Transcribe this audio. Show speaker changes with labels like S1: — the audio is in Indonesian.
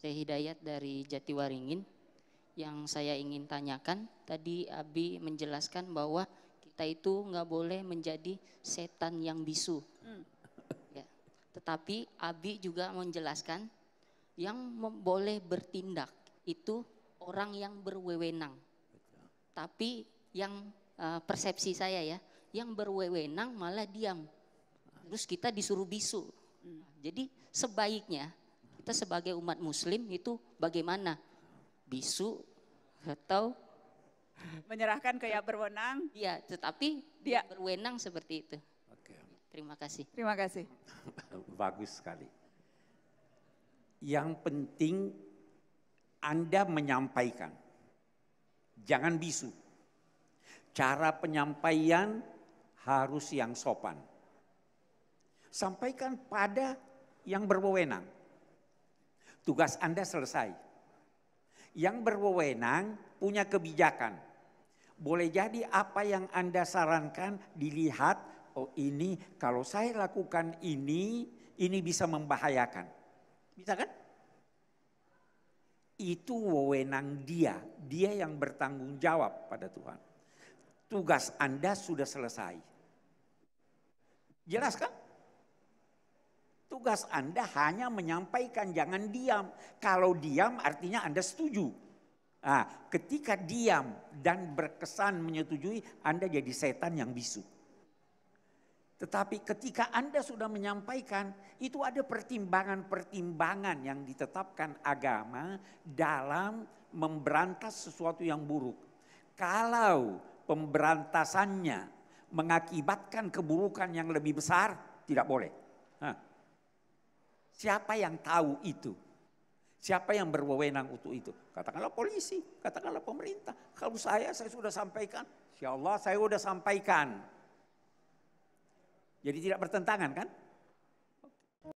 S1: saya Hidayat dari Jatiwaringin. Yang saya ingin tanyakan, tadi Abi menjelaskan bahwa kita itu nggak boleh menjadi setan yang bisu. Hmm. Ya. Tetapi Abi juga menjelaskan yang boleh bertindak itu orang yang berwewenang. Tapi yang uh, persepsi saya ya, yang berwewenang malah diam. Terus kita disuruh bisu. Hmm. Jadi sebaiknya kita sebagai umat muslim itu bagaimana? Bisu atau menyerahkan ke yang berwenang? Iya, tetapi dia berwenang seperti itu. Oke. Terima kasih. Terima kasih.
S2: Bagus sekali. Yang penting Anda menyampaikan. Jangan bisu. Cara penyampaian harus yang sopan. Sampaikan pada yang berwenang tugas Anda selesai. Yang berwenang punya kebijakan. Boleh jadi apa yang Anda sarankan dilihat, oh ini kalau saya lakukan ini, ini bisa membahayakan. Bisa kan? Itu wewenang dia, dia yang bertanggung jawab pada Tuhan. Tugas Anda sudah selesai. Jelas kan? Tugas Anda hanya menyampaikan, jangan diam. Kalau diam artinya Anda setuju. Nah, ketika diam dan berkesan menyetujui, Anda jadi setan yang bisu. Tetapi ketika Anda sudah menyampaikan, itu ada pertimbangan-pertimbangan yang ditetapkan agama dalam memberantas sesuatu yang buruk. Kalau pemberantasannya mengakibatkan keburukan yang lebih besar, tidak boleh. Nah, Siapa yang tahu itu? Siapa yang berwenang untuk itu? Katakanlah polisi, katakanlah pemerintah. Kalau saya, saya sudah sampaikan. Ya Allah, saya sudah sampaikan. Jadi tidak bertentangan kan?